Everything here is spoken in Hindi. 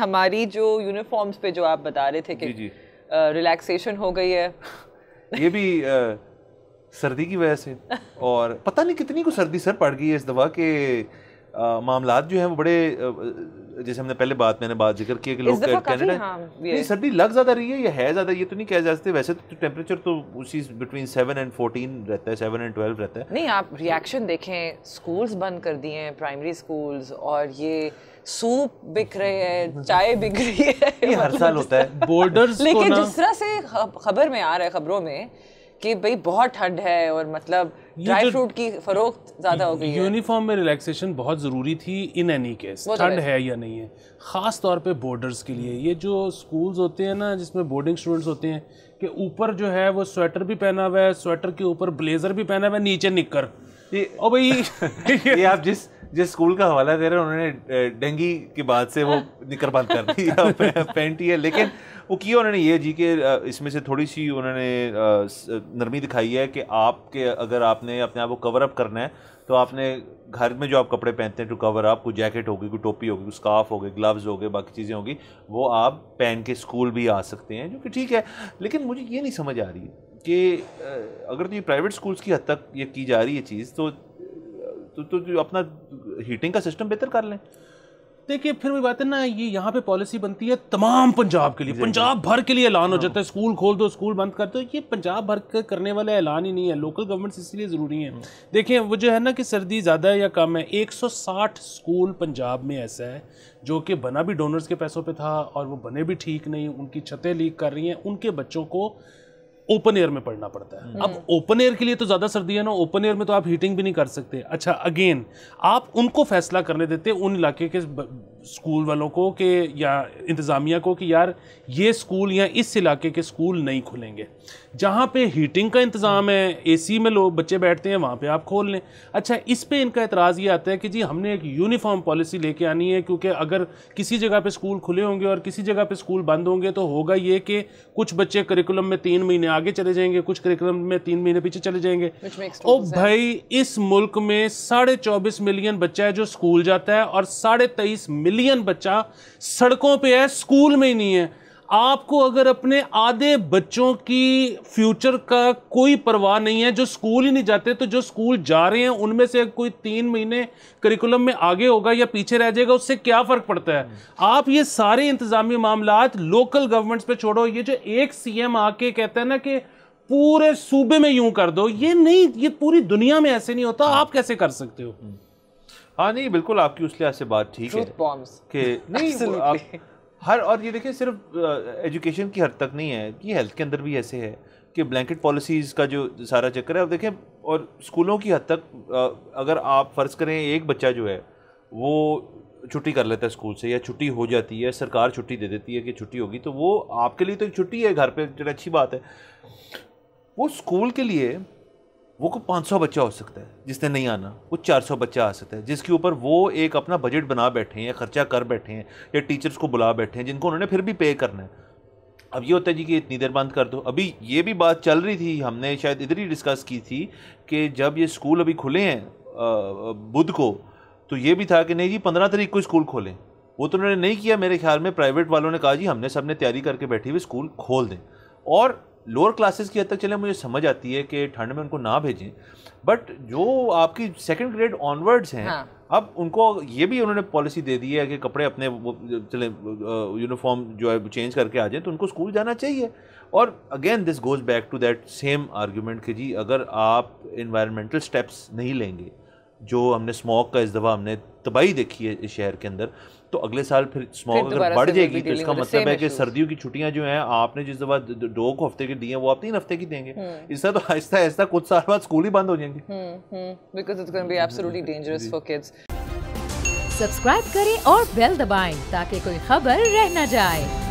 हमारी जो यूनिफॉर्म्स पे जो आप बता रहे थे कि रिलैक्सेशन हो गई है ये भी आ, सर्दी की वजह से और पता नहीं कितनी को सर्दी सर पड़ गई है इस दवा के मामला जो है वो बड़े जैसे हमने पहले बात मैंने बात जिक्र किया कि लोग कनाडा हाँ, नहीं सर्दी लग ज़्यादा रही है या है ज़्यादा ये तो नहीं कह जा सकते वैसे तो टेम्परेचर तो उसी बिटवीन सेवन एंड फोर्टीन रहता है सेवन एंड ट्वेल्व रहता है नहीं आप रिएक्शन देखें स्कूल्स बंद कर दिए हैं प्राइमरी स्कूल्स और ये सूप बिक रहे हैं चाय बिक रही है ये हर मतलब साल होता है बॉर्डर्स लेकिन जिस तरह से खबर में आ रहा है खबरों में कि भाई बहुत ठंड है और मतलब ड्राई फ्रूट की फरोख्त ज़्यादा हो गई है यूनिफॉर्म में रिलैक्सेशन बहुत ज़रूरी थी इन एनी केस तो ठंड है या नहीं है ख़ास तौर पे बोर्डर्स के लिए ये जो स्कूल्स होते हैं ना जिसमें बोर्डिंग स्टूडेंट्स होते हैं कि ऊपर जो है वो स्वेटर भी पहना हुआ है स्वेटर के ऊपर ब्लेज़र भी पहना हुआ है नीचे निककर ये ओ भाई ये आप जिस जिस स्कूल का हवाला दे रहे हैं उन्होंने डेंगी के बाद से वो निकर बंद कर दी पेंट ही है लेकिन वो किया उन्होंने ये जी के इसमें से थोड़ी सी उन्होंने नरमी दिखाई है कि आपके अगर आपने अपने आप को कवर अप करना है तो आपने घर में जो आप कपड़े पहनते हैं टू कवर आप कोई जैकेट होगी कोई टोपी होगी कोई स्काफ हो गई ग्लव्स हो गए बाकी चीज़ें होगी वो आप पहन के स्कूल भी आ सकते हैं जो कि ठीक है लेकिन मुझे ये नहीं समझ आ रही कि अगर तो ये प्राइवेट स्कूल्स की हद तक ये की जा रही है चीज़ तो तो, तो, तो अपना हीटिंग का सिस्टम बेहतर कर लें देखिए फिर वही बात है ना ये यहाँ पे पॉलिसी बनती है तमाम पंजाब के लिए पंजाब भर के लिए ऐलान हो हाँ। जाता है स्कूल खोल दो स्कूल बंद कर दो ये पंजाब भर के करने वाला ऐलान ही नहीं है लोकल गवर्नमेंट्स इसलिए ज़रूरी हैं हाँ। देखिए वो जो है ना कि सर्दी ज़्यादा है या कम है 160 स्कूल पंजाब में ऐसा है जो कि बना भी डोनर्स के पैसों पर था और वो बने भी ठीक नहीं उनकी छतें लीक कर रही हैं उनके बच्चों को ओपन एयर में पढ़ना पड़ता है अब हम्म। ओपन एयर के लिए तो ज़्यादा सर्दी है ना ओपन एयर में तो आप हीटिंग भी नहीं कर सकते अच्छा अगेन आप उनको फैसला करने देते उन इलाके के स्कूल वालों को कि या इंतज़ामिया को कि यार ये स्कूल या इस इलाके के स्कूल नहीं खुलेंगे जहाँ पे हीटिंग का इंतज़ाम है एसी में लोग बच्चे बैठते हैं वहाँ पे आप खोल लें अच्छा इस पे इनका एतराज़ ये आता है कि जी हमने एक यूनिफॉर्म पॉलिसी लेके आनी है क्योंकि अगर किसी जगह पे स्कूल खुले होंगे और किसी जगह पे स्कूल बंद होंगे तो होगा ये कि कुछ बच्चे करिकुलम में तीन महीने आगे चले जाएंगे कुछ करिकुलम में तीन महीने पीछे चले जाएंगे ओ भाई इस मुल्क में साढ़े मिलियन बच्चा है जो स्कूल जाता है और साढ़े मिलियन बच्चा सड़कों पे है स्कूल में ही नहीं है आपको अगर अपने आधे बच्चों की फ्यूचर का कोई परवाह नहीं है जो स्कूल ही नहीं जाते तो जो स्कूल जा रहे हैं उनमें से कोई तीन महीने करिकुलम में आगे होगा या पीछे रह जाएगा उससे क्या फ़र्क पड़ता है आप ये सारे इंतजामी मामला लोकल गवर्नमेंट्स पे छोड़ो ये जो एक सीएम आके कहते हैं ना कि पूरे सूबे में यूं कर दो ये नहीं ये पूरी दुनिया में ऐसे नहीं होता आप कैसे कर सकते हो हाँ नहीं बिल्कुल आपकी उस लिहाज से बात ठीक है कि नहीं आप हर और ये देखें सिर्फ एजुकेशन की हद तक नहीं है कि हेल्थ के अंदर भी ऐसे है कि ब्लैंकेट पॉलिसीज़ का जो सारा चक्कर है अब देखें और स्कूलों की हद तक अगर आप फ़र्ज़ करें एक बच्चा जो है वो छुट्टी कर लेता है स्कूल से या छुट्टी हो जाती है सरकार छुट्टी दे देती है कि छुट्टी होगी तो वो आपके लिए तो एक छुट्टी है घर पर अच्छी बात है वो स्कूल के लिए वो को 500 बच्चा हो सकता है जिसने नहीं आना वो 400 बच्चा आ सकता है जिसके ऊपर वो एक अपना बजट बना बैठे हैं या खर्चा कर बैठे हैं या टीचर्स को बुला बैठे हैं जिनको उन्होंने फिर भी पे करना है अब ये होता है जी कि इतनी देर बंद कर दो अभी ये भी बात चल रही थी हमने शायद इधर ही डिस्कस की थी कि जब ये स्कूल अभी खुले हैं बुध को तो ये भी था कि नहीं जी पंद्रह तारीख को स्कूल खोलें वो तो उन्होंने नहीं किया मेरे ख्याल में प्राइवेट वालों ने कहा जी हमने सब ने तैयारी करके बैठी हुई स्कूल खोल दें और लोअर क्लासेस की हद तक चले मुझे समझ आती है कि ठंड में उनको ना भेजें बट जो आपकी सेकंड ग्रेड ऑनवर्ड्स हैं हाँ. अब उनको ये भी उन्होंने पॉलिसी दे दी है कि कपड़े अपने चले यूनिफॉर्म जो है चेंज करके आ जाए तो उनको स्कूल जाना चाहिए और again this goes back to that same argument कि जी अगर आप इन्वायरमेंटल स्टेप्स नहीं लेंगे जो हमने स्मॉक का इस दफ़ा हमने तबाही देखी है इस शहर के अंदर तो अगले साल फिर स्मॉग अगर बढ़ जाएगी तो इसका मतलब है कि सर्दियों की छुट्टियां जो हैं आपने जिस दफा दो हफ्ते की दी हैं वो आप तीन हफ्ते की देंगे हम्म। इससे तो आहिस्ता आहिस्ता कुछ साल बाद स्कूल ही बंद हो जाएंगे सब्सक्राइब हम्म, हम्म, करें और बेल दबाएं ताकि कोई खबर रह न जाए